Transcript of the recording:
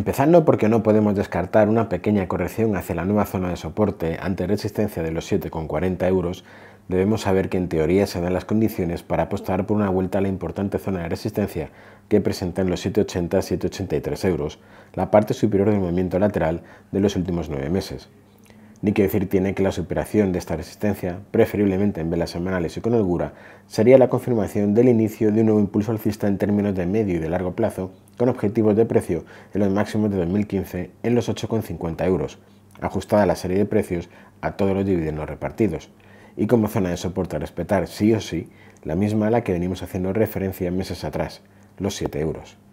Empezando porque no podemos descartar una pequeña corrección hacia la nueva zona de soporte ante resistencia de los 7,40 euros, debemos saber que en teoría se dan las condiciones para apostar por una vuelta a la importante zona de resistencia que en los 7,80-7,83 euros, la parte superior del movimiento lateral de los últimos 9 meses. Ni que decir tiene que la superación de esta resistencia, preferiblemente en velas semanales y con holgura, sería la confirmación del inicio de un nuevo impulso alcista en términos de medio y de largo plazo, con objetivos de precio en los máximos de 2015 en los 8,50 euros, ajustada la serie de precios a todos los dividendos repartidos, y como zona de soporte a respetar sí o sí, la misma a la que venimos haciendo referencia meses atrás, los 7 euros.